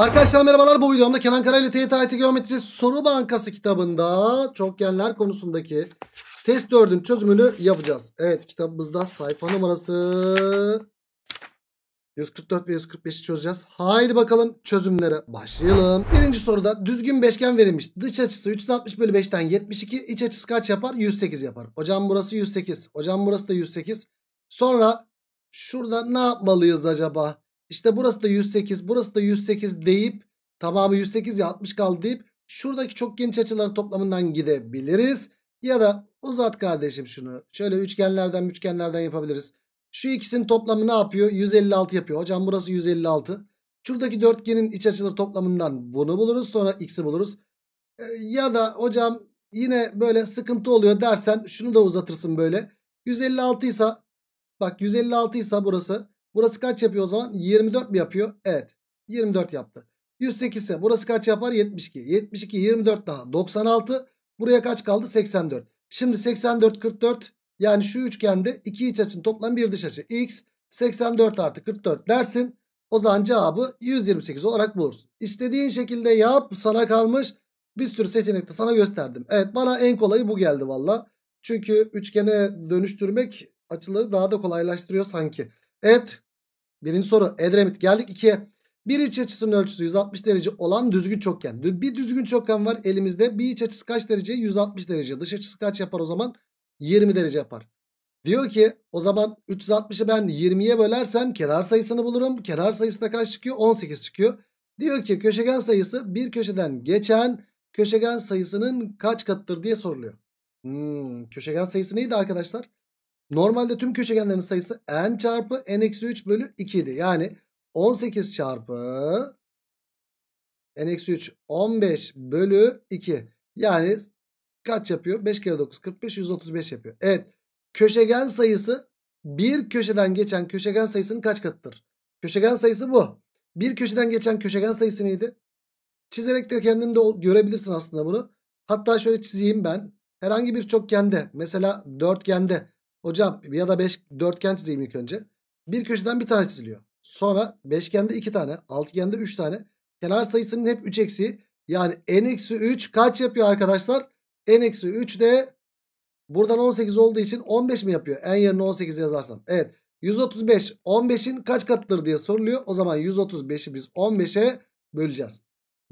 Arkadaşlar merhabalar bu videomda Kenan Kara ile TYT IT Geometri Soru Bankası kitabında çokgenler konusundaki test 4'ün çözümünü yapacağız. Evet kitabımızda sayfa numarası 144 ve 145'i çözeceğiz. Haydi bakalım çözümlere başlayalım. Birinci soruda düzgün beşgen verilmiş. Dış açısı 360 bölü 5'ten 72. iç açısı kaç yapar? 108 yapar. Hocam burası 108. Hocam burası da 108. Sonra şurada ne yapmalıyız acaba? İşte burası da 108 burası da 108 deyip tamamı 108 ya 60 kaldı deyip şuradaki çok geniş açıları toplamından gidebiliriz. Ya da uzat kardeşim şunu şöyle üçgenlerden üçgenlerden yapabiliriz. Şu ikisinin toplamı ne yapıyor? 156 yapıyor. Hocam burası 156. Şuradaki dörtgenin iç açıları toplamından bunu buluruz. Sonra x'i buluruz. Ee, ya da hocam yine böyle sıkıntı oluyor dersen şunu da uzatırsın böyle. 156 ise bak 156 ise burası Burası kaç yapıyor o zaman? 24 mi yapıyor? Evet. 24 yaptı. 108 ise burası kaç yapar? 72. 72 24 daha 96. Buraya kaç kaldı? 84. Şimdi 84 44 yani şu üçgende iki iç açın toplam bir dış açı x 84 artı 44 dersin. O zaman cevabı 128 olarak bulursun. İstediğin şekilde yap sana kalmış. Bir sürü seçenek de sana gösterdim. Evet bana en kolayı bu geldi valla. Çünkü üçgene dönüştürmek açıları daha da kolaylaştırıyor sanki. Evet. Birinci soru Edremit geldik ikiye. Bir iç açısının ölçüsü 160 derece olan düzgün çokgen. Bir düzgün çokgen var elimizde. Bir iç açısı kaç derece? 160 derece. Dış açısı kaç yapar o zaman? 20 derece yapar. Diyor ki o zaman 360'ı ben 20'ye bölersem kenar sayısını bulurum. Kenar sayısı da kaç çıkıyor? 18 çıkıyor. Diyor ki köşegen sayısı bir köşeden geçen köşegen sayısının kaç katıdır diye soruluyor. Hmm, köşegen sayısı neydi arkadaşlar? Normalde tüm köşegenlerin sayısı n çarpı n eksi 3 bölü 2 idi. Yani 18 çarpı n eksi 3 15 bölü 2. Yani kaç yapıyor? 5 kere 9 45 135 yapıyor. Evet köşegen sayısı bir köşeden geçen köşegen sayısının kaç katıdır? Köşegen sayısı bu. Bir köşeden geçen köşegen sayısı neydi? Çizerek de kendin de görebilirsin aslında bunu. Hatta şöyle çizeyim ben. Herhangi bir çokgende mesela dörtgende Hocam ya da 5 dörtgen çizeyim ilk önce. Bir köşeden bir tane çiziliyor. Sonra beşgende iki tane, altıgende üç tane. Kenar sayısının hep 3 eksiği. Yani n eksi 3 kaç yapıyor arkadaşlar? n eksi 3 de buradan 18 olduğu için 15 mi yapıyor? En yerine 18 yazarsam. Evet 135 15'in kaç katıdır diye soruluyor. O zaman 135'i biz 15'e böleceğiz.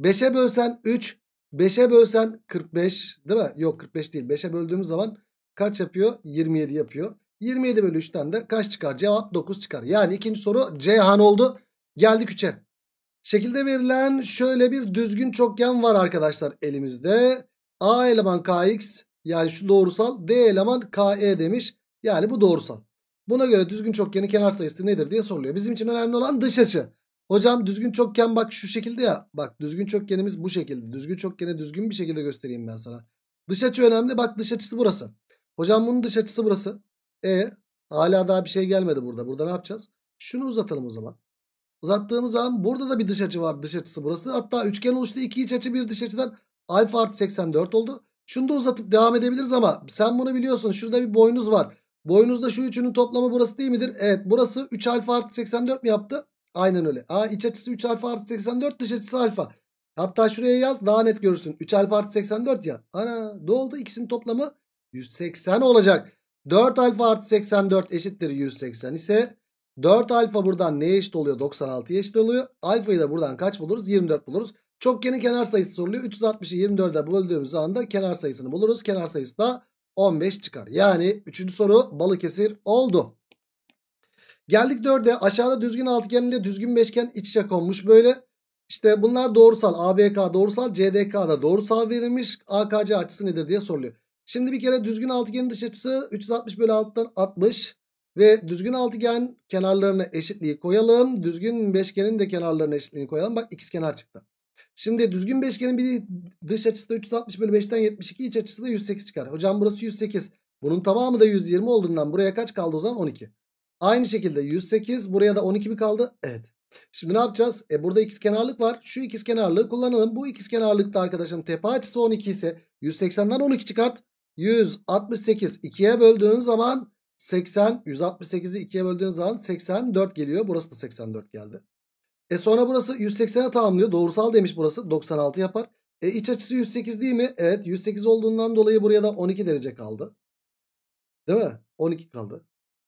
5'e bölsen 3, 5'e bölsen 45 değil mi? Yok 45 değil. 5'e böldüğümüz zaman Kaç yapıyor? 27 yapıyor. 27 bölü 3'ten de kaç çıkar? Cevap 9 çıkar. Yani ikinci soru C Ceyhan oldu. Geldik 3'e. Şekilde verilen şöyle bir düzgün çokgen var arkadaşlar elimizde. A eleman KX yani şu doğrusal. D eleman KE demiş. Yani bu doğrusal. Buna göre düzgün çokgenin kenar sayısı nedir diye soruluyor. Bizim için önemli olan dış açı. Hocam düzgün çokgen bak şu şekilde ya. Bak düzgün çokgenimiz bu şekilde. Düzgün çokgeni düzgün bir şekilde göstereyim ben sana. Dış açı önemli. Bak dış açısı burası. Hocam bunun dış açısı burası. E hala daha bir şey gelmedi burada. Burada ne yapacağız? Şunu uzatalım o zaman. Uzattığımız zaman burada da bir dış açı var. Dış açısı burası. Hatta üçgen oluştu. iki iç açı bir dış açıdan alfa artı 84 oldu. Şunu da uzatıp devam edebiliriz ama sen bunu biliyorsun. Şurada bir boynuz var. Boynuzda şu üçünün toplamı burası değil midir? Evet burası 3 alfa artı 84 mi yaptı? Aynen öyle. Aa, iç açısı 3 alfa artı 84 dış açısı alfa. Hatta şuraya yaz daha net görürsün. 3 alfa artı 84 ya. Ana ne ikisinin İkisinin toplamı 180 olacak. 4 alfa artı 84 eşittir 180 ise 4 alfa buradan neye eşit oluyor? 96 eşit oluyor. Alfayı da buradan kaç buluruz? 24 buluruz. Çok yeni kenar sayısı soruluyor. 360'ı 24'e böldüğümüz anda kenar sayısını buluruz. Kenar sayısı da 15 çıkar. Yani 3. soru Balıkesir oldu. Geldik 4'e. Aşağıda düzgün altgen ile düzgün beşgen iç içe konmuş böyle. İşte bunlar doğrusal. ABK doğrusal. CDK da doğrusal verilmiş. AKC açısı nedir diye soruluyor. Şimdi bir kere düzgün altıgenin dış açısı 360 bölü 6'dan 60. Ve düzgün altıgen kenarlarına eşitliği koyalım. Düzgün beşgenin de kenarlarına eşitliğini koyalım. Bak x kenar çıktı. Şimdi düzgün beşgenin bir dış açısı da 360 bölü 5'ten 72 iç açısı da 108 çıkar. Hocam burası 108. Bunun tamamı da 120 olduğundan buraya kaç kaldı o zaman 12. Aynı şekilde 108 buraya da 12 mi kaldı? Evet. Şimdi ne yapacağız? E burada ikiz kenarlık var. Şu ikiz kenarlığı kullanalım. Bu ikiz kenarlıkta arkadaşım tepe açısı 12 ise 180'den 12 çıkart. 168 2'ye böldüğün zaman 80 168'i 2'ye böldüğün zaman 84 geliyor. Burası da 84 geldi. E sonra burası 180'e tamamlıyor. Doğrusal demiş burası 96 yapar. E iç açısı 108 değil mi? Evet 108 olduğundan dolayı buraya da 12 derece kaldı. Değil mi? 12 kaldı.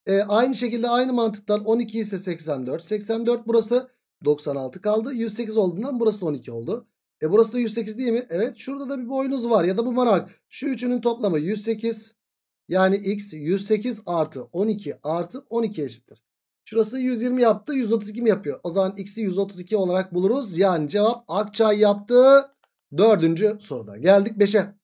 E, aynı şekilde aynı mantıktan 12 ise 84. 84 burası 96 kaldı. 108 olduğundan burası da 12 oldu. E burası da 108 değil mi? Evet şurada da bir boyunuz var ya da bu marak. Şu üçünün toplamı 108. Yani x 108 artı 12 artı 12 eşittir. Şurası 120 yaptı 132 mi yapıyor? O zaman x'i 132 olarak buluruz. Yani cevap Akçay yaptı. Dördüncü soruda geldik 5'e.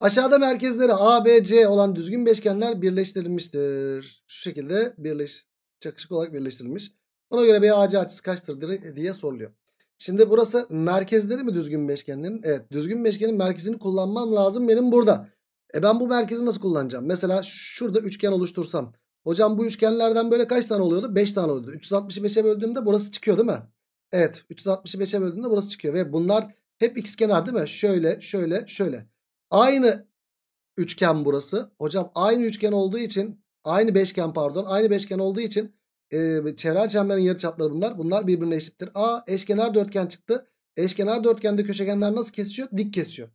Aşağıda merkezleri A, B, C olan düzgün beşgenler birleştirilmiştir. Şu şekilde birleş, çakışık olarak birleştirilmiş. Ona göre BAC açısı kaçtır diye soruluyor. Şimdi burası merkezleri mi düzgün beşgenlerin? Evet düzgün beşgenin merkezini kullanmam lazım benim burada. E ben bu merkezi nasıl kullanacağım? Mesela şurada üçgen oluştursam. Hocam bu üçgenlerden böyle kaç tane oluyordu? 5 tane oluyordu. 365'e böldüğümde burası çıkıyor değil mi? Evet 365'e böldüğümde burası çıkıyor. Ve bunlar hep x kenar değil mi? Şöyle şöyle şöyle. Aynı üçgen burası. Hocam aynı üçgen olduğu için aynı beşgen pardon aynı beşgen olduğu için e, ee, çevren çemberin yarıçapları bunlar. Bunlar birbirine eşittir. A eşkenar dörtgen çıktı. Eşkenar dörtgende köşegenler nasıl kesişiyor? Dik kesiyor.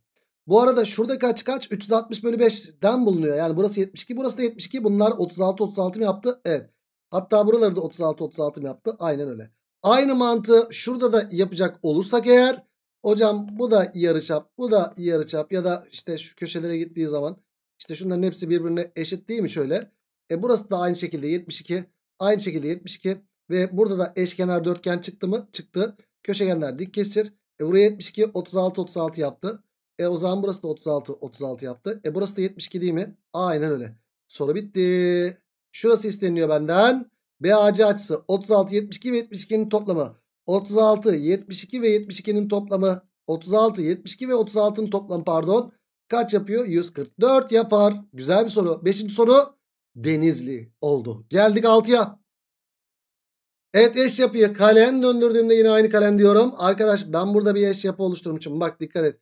Bu arada şuradaki açı kaç? 360 bölü 5'den bulunuyor. Yani burası 72 burası da 72. Bunlar 36 36 mı yaptı? Evet. Hatta buraları da 36 36 mı yaptı? Aynen öyle. Aynı mantığı şurada da yapacak olursak eğer hocam bu da yarıçap bu da yarıçap ya da işte şu köşelere gittiği zaman işte şunların hepsi birbirine eşit değil mi şöyle? E burası da aynı şekilde 72 Aynı şekilde 72 ve burada da eşkenar dörtgen çıktı mı? Çıktı. Köşegenler dik kesir. E buraya 72 36 36 yaptı. E o zaman burası da 36 36 yaptı. E burası da 72 değil mi? Aynen öyle. Soru bitti. Şurası isteniyor benden. BAC açısı 36 72 ve 72'nin toplamı. 36 72 ve 72'nin toplamı. 36 72 ve 36'nın toplamı pardon. Kaç yapıyor? 144 yapar. Güzel bir soru. Beşinci soru. Denizli oldu. Geldik 6'ya. Evet eş yapıyı kalem döndürdüğümde yine aynı kalem diyorum. Arkadaş ben burada bir eş yapı oluşturmuşum. Bak dikkat et.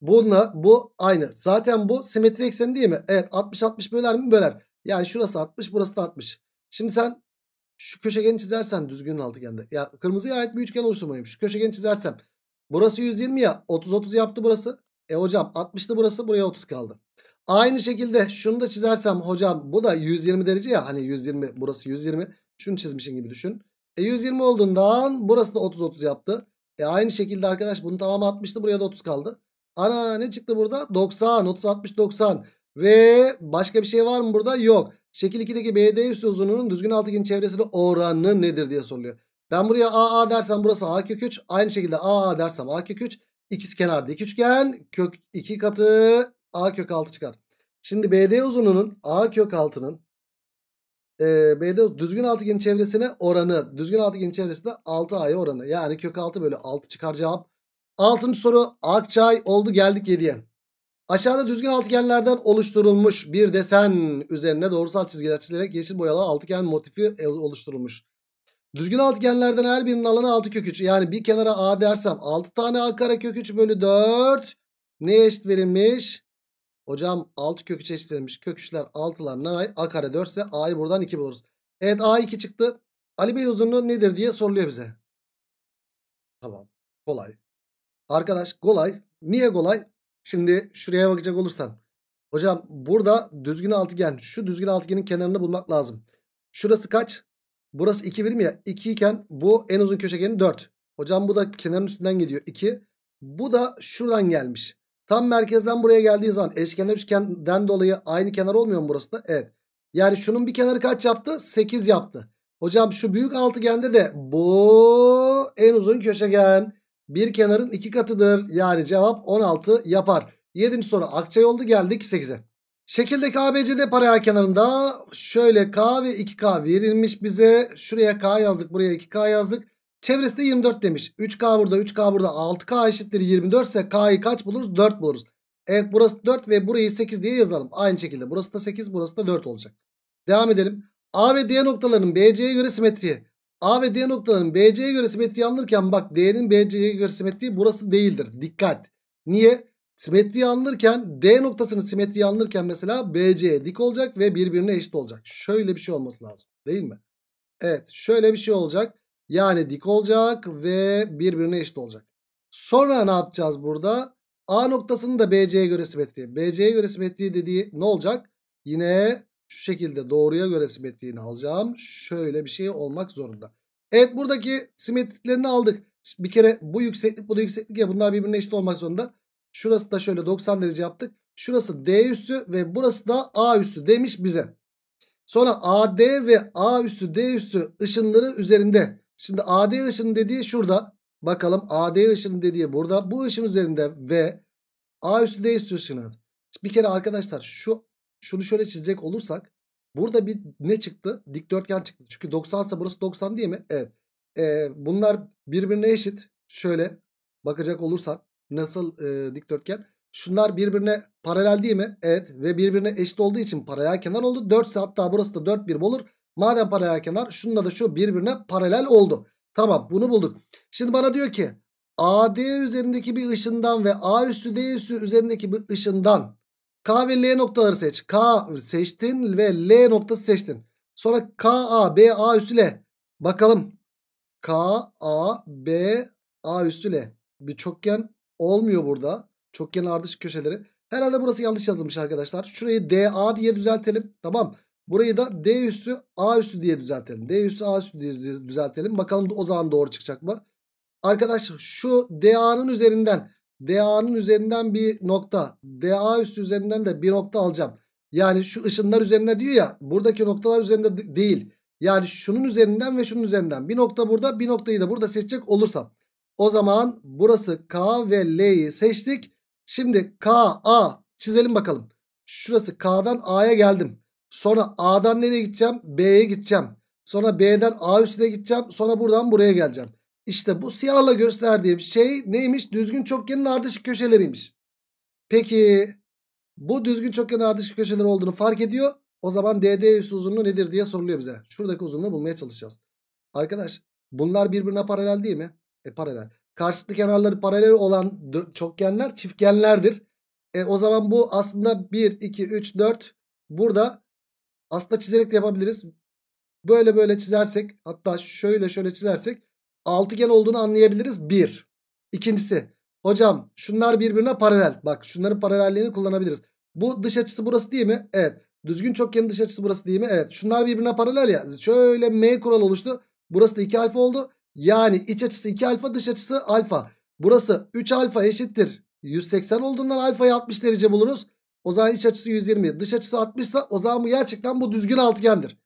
Bununla bu aynı. Zaten bu simetri ekseni değil mi? Evet 60-60 böler mi? Böler. Yani şurası 60 burası da 60. Şimdi sen şu köşegeni çizersen düzgünün altıgende. Ya kırmızıya ait bir üçgen oluşturmayayım. Şu köşegeni çizersem. Burası 120 ya. 30-30 yaptı burası. E hocam 60'tı burası buraya 30 kaldı. Aynı şekilde şunu da çizersem hocam bu da 120 derece ya hani 120 burası 120 şunu çizmişin gibi düşün. E 120 olduğundan burası da 30-30 yaptı. E aynı şekilde arkadaş bunu tamamı 60'tı buraya da 30 kaldı. Ana ne çıktı burada? 90 30-60-90 ve başka bir şey var mı burada? Yok. Şekil 2'deki BD üstü uzunluğunun düzgün altıgen çevresine oranı nedir diye soruluyor. Ben buraya AA dersem burası A kök 3. Aynı şekilde AA dersem A kök 3. İkisi kenarda iki üçgen kök 2 katı A kök 6 çıkar. Şimdi BD uzunluğunun A kök 6'nın e, BD düzgün altıgenin çevresine oranı. Düzgün altıgenin çevresinde 6A'ya oranı. Yani kök 6 bölü 6 çıkar cevap. Altıncı soru Akçay oldu geldik 7'ye. Aşağıda düzgün altıgenlerden oluşturulmuş bir desen üzerine doğrusal çizgiler çizilerek yeşil boyalı altıgen motifi e, oluşturulmuş. Düzgün altıgenlerden her birinin alanı 6 kök 3. Yani bir kenara A dersem 6 tane A kare kök 3 bölü 4 neye eşit verilmiş? Hocam 6 kök 3 eşitlenmiş. Kök 3'ler 6'lar a kare 4 ise a'yı buradan 2 buluruz. Evet a 2 çıktı. Ali Bey uzunluğu nedir diye soruluyor bize. Tamam. Kolay. Arkadaş kolay. Niye kolay? Şimdi şuraya bakacak olursan. Hocam burada düzgün altıgen. Şu düzgün altıgenin kenarını bulmak lazım. Şurası kaç? Burası 2 birim ya. 2 iken bu en uzun köşegeni 4. Hocam bu da kenarın üstünden gidiyor. 2. Bu da şuradan gelmiş. Tam merkezden buraya geldiği zaman eşkenar üçgenden dolayı aynı kenar olmuyor mu burası da? Evet. Yani şunun bir kenarı kaç yaptı? 8 yaptı. Hocam şu büyük altıgende de bu en uzun köşegen. Bir kenarın iki katıdır. Yani cevap 16 yapar. 7. soru akçay oldu geldik 8'e. Şekildeki ABCD paralel kenarında şöyle K ve 2K verilmiş bize. Şuraya K yazdık buraya 2K yazdık. Çevresi de 24 demiş. 3K burada 3K burada 6K eşittir 24 ise K'yı kaç buluruz? 4 buluruz. Evet burası 4 ve burayı 8 diye yazalım. Aynı şekilde burası da 8 burası da 4 olacak. Devam edelim. A ve D noktalarının BC'ye göre simetriği. A ve D noktalarının BC'ye göre simetriği alınırken bak D'nin BC'ye göre simetriği burası değildir. Dikkat. Niye? Simetriği alınırken D noktasının simetriği alınırken mesela BC'ye dik olacak ve birbirine eşit olacak. Şöyle bir şey olması lazım değil mi? Evet şöyle bir şey olacak. Yani dik olacak ve birbirine eşit olacak. Sonra ne yapacağız burada? A noktasını da BC'ye göre simetri, BC'ye göre simetri dediği ne olacak? Yine şu şekilde doğruya göre simetriğini alacağım. Şöyle bir şey olmak zorunda. Evet buradaki simetriklerini aldık. Bir kere bu yükseklik bu da yükseklik ya bunlar birbirine eşit olmak zorunda. Şurası da şöyle 90 derece yaptık. Şurası D üstü ve burası da A üstü demiş bize. Sonra AD ve A üstü D üstü ışınları üzerinde. Şimdi AD ışının dediği şurada. Bakalım AD ışının dediği burada. Bu ışın üzerinde ve A üstü D üstü ışını. Bir kere arkadaşlar şu şunu şöyle çizecek olursak. Burada bir ne çıktı? Dikdörtgen çıktı. Çünkü 90 ise burası 90 değil mi? Evet. Ee, bunlar birbirine eşit. Şöyle bakacak olursak nasıl e, dikdörtgen. Şunlar birbirine paralel değil mi? Evet ve birbirine eşit olduğu için paralel kenar oldu. 4 ise hatta burası da 4 birim olur. Madem paralel kenar şununla da şu birbirine paralel oldu. Tamam bunu bulduk. Şimdi bana diyor ki AD üzerindeki bir ışından ve A üstü D üstü üzerindeki bir ışından K ve L noktaları seç. K seçtin ve L noktası seçtin. Sonra K A B A üstü L. Bakalım. K A B A üstü L. Bir çokgen olmuyor burada. Çokgen ardışık köşeleri. Herhalde burası yanlış yazılmış arkadaşlar. Şurayı D A diye düzeltelim. Tamam. Burayı da D üssü A üssü diye düzeltelim. D üssü A üssü diye düzeltelim. Bakalım o zaman doğru çıkacak mı? Arkadaş şu DA'nın üzerinden DA'nın üzerinden bir nokta DA üssü üzerinden de bir nokta alacağım. Yani şu ışınlar üzerinde diyor ya buradaki noktalar üzerinde değil. Yani şunun üzerinden ve şunun üzerinden bir nokta burada bir noktayı da burada seçecek olursam. O zaman burası K ve L'yi seçtik. Şimdi K, A çizelim bakalım. Şurası K'dan A'ya geldim. Sonra A'dan nereye gideceğim? B'ye gideceğim. Sonra B'den A üstüne gideceğim. Sonra buradan buraya geleceğim. İşte bu siyahla gösterdiğim şey neymiş? Düzgün çokgenin ardışık köşeleriymiş. Peki bu düzgün çokgenin ardışık köşeleri olduğunu fark ediyor. O zaman DD üssü uzunluğu nedir diye soruluyor bize. Şuradaki uzunluğu bulmaya çalışacağız. Arkadaş bunlar birbirine paralel değil mi? E paralel. Karşılıklı kenarları paralel olan çokgenler çiftgenlerdir. E o zaman bu aslında 1, 2, 3, 4. Burada aslında çizerek de yapabiliriz. Böyle böyle çizersek hatta şöyle şöyle çizersek altıgen olduğunu anlayabiliriz. Bir. İkincisi hocam şunlar birbirine paralel. Bak şunların paralelliğini kullanabiliriz. Bu dış açısı burası değil mi? Evet. Düzgün çokgenin dış açısı burası değil mi? Evet. Şunlar birbirine paralel ya. Şöyle M kuralı oluştu. Burası da 2 alfa oldu. Yani iç açısı 2 alfa dış açısı alfa. Burası 3 alfa eşittir. 180 olduğundan alfayı 60 derece buluruz. O zaman iç açısı 120. Dış açısı 60 ise o zaman bu gerçekten bu düzgün altıgendir.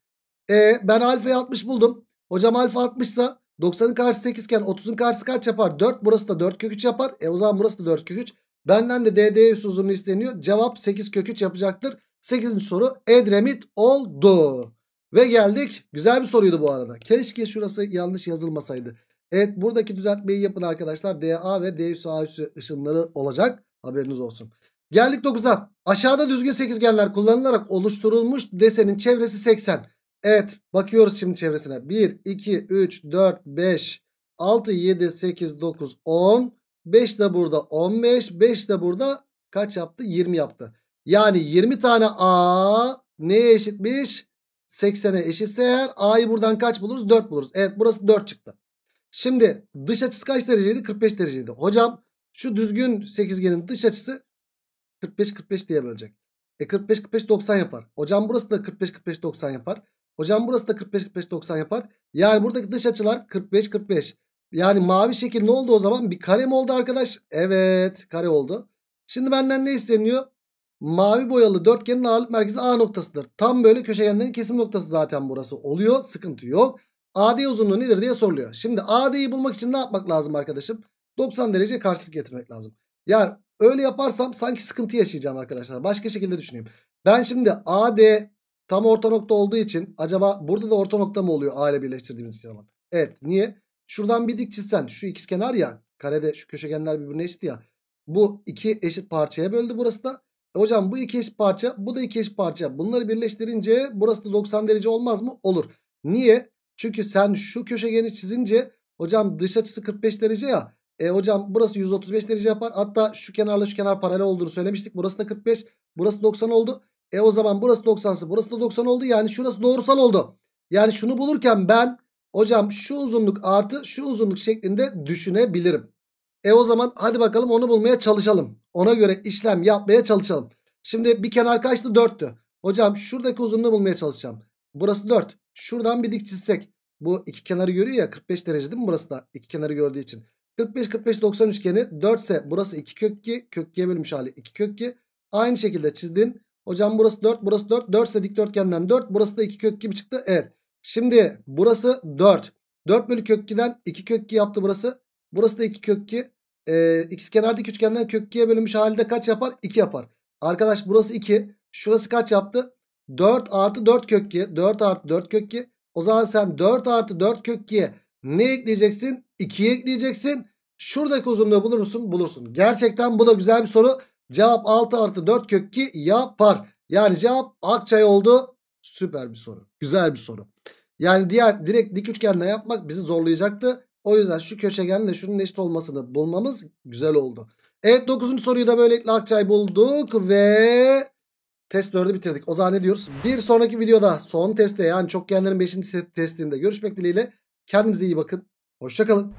E, ben alfayı 60 buldum. Hocam alfa 60 ise 90'ın karşı 8 iken 30'un karşı kaç yapar? 4. Burası da 4 kök 3 yapar. E o zaman burası da 4 kök 3. Benden de DD üst uzunluğu isteniyor. Cevap 8 kök 3 yapacaktır. 8. soru Edremit oldu. Ve geldik. Güzel bir soruydu bu arada. Keşke şurası yanlış yazılmasaydı. Evet buradaki düzeltmeyi yapın arkadaşlar. DA ve D üssü A üssü ışınları olacak. Haberiniz olsun. Geldik 9'a. Aşağıda düzgün sekizgenler kullanılarak oluşturulmuş desenin çevresi 80. Evet bakıyoruz şimdi çevresine. 1, 2, 3, 4, 5, 6, 7, 8, 9, 10. 5 de burada 15. 5 de burada kaç yaptı? 20 yaptı. Yani 20 tane A neye eşitmiş? 80'e eşitse eğer A'yı buradan kaç buluruz? 4 buluruz. Evet burası 4 çıktı. Şimdi dış açısı kaç dereceydi? 45 dereceydi. Hocam şu düzgün sekizgenin dış açısı 45 45 diye bölecek. E 45 45 90 yapar. Hocam burası da 45 45 90 yapar. Hocam burası da 45 45 90 yapar. Yani buradaki dış açılar 45 45. Yani mavi şekil ne oldu o zaman? Bir kare mi oldu arkadaş? Evet kare oldu. Şimdi benden ne isteniyor? Mavi boyalı dörtgenin ağırlık merkezi A noktasıdır. Tam böyle köşegenlerin kesim noktası zaten burası oluyor. Sıkıntı yok. AD uzunluğu nedir diye soruluyor. Şimdi AD'yi bulmak için ne yapmak lazım arkadaşım? 90 derece karşılık getirmek lazım. Yani Öyle yaparsam sanki sıkıntı yaşayacağım arkadaşlar. Başka şekilde düşüneyim. Ben şimdi AD tam orta nokta olduğu için acaba burada da orta nokta mı oluyor A ile birleştirdiğimiz zaman? Evet niye? Şuradan bir dik çizsen şu ikiz kenar ya karede şu köşegenler birbirine eşit ya. Bu iki eşit parçaya böldü burası da. E hocam bu iki eşit parça bu da iki eşit parça. Bunları birleştirince burası da 90 derece olmaz mı? Olur. Niye? Çünkü sen şu köşegeni çizince hocam dış açısı 45 derece ya. E hocam burası 135 derece yapar. Hatta şu kenarla şu kenar paralel olduğunu söylemiştik. Burası da 45. Burası 90 oldu. E o zaman burası 90'sı burası da 90 oldu. Yani şurası doğrusal oldu. Yani şunu bulurken ben hocam şu uzunluk artı şu uzunluk şeklinde düşünebilirim. E o zaman hadi bakalım onu bulmaya çalışalım. Ona göre işlem yapmaya çalışalım. Şimdi bir kenar kaçtı? 4'tü. Hocam şuradaki uzunluğu bulmaya çalışacağım. Burası 4. Şuradan bir dik çizsek. Bu iki kenarı görüyor ya 45 derece değil mi burası da? iki kenarı gördüğü için. 45 45 90 üçgeni 4 ise burası 2 kök 2 kök 2'ye bölmüş hali 2 kök 2. Aynı şekilde çizdin. Hocam burası 4 burası 4 4 ise dikdörtgenden 4 burası da 2 kök 2 mi çıktı? Evet. Şimdi burası 4. 4 bölü kök 2'den 2 kök 2 yaptı burası. Burası da 2 kök 2. Ee, ikizkenardaki üçgenden kök 2'ye bölünmüş halde kaç yapar? 2 yapar. Arkadaş burası 2. Şurası kaç yaptı? 4 artı 4 kök 2. 4 artı 4 kök 2. O zaman sen 4 artı 4 kök 2'ye ne ekleyeceksin? 2'ye ekleyeceksin. Şuradaki uzunluğu bulur musun? Bulursun. Gerçekten bu da güzel bir soru. Cevap 6 artı 4 kök 2 yapar. Yani cevap Akçay oldu. Süper bir soru. Güzel bir soru. Yani diğer direkt dik üçgenle yapmak bizi zorlayacaktı. O yüzden şu köşegenle şunun eşit olmasını bulmamız güzel oldu. Evet 9. soruyu da böylelikle Akçay bulduk ve test 4'ü bitirdik. O zaman ne diyoruz? Bir sonraki videoda son testte yani çokgenlerin 5. testinde görüşmek dileğiyle. Kendinize iyi bakın. Hoşçakalın.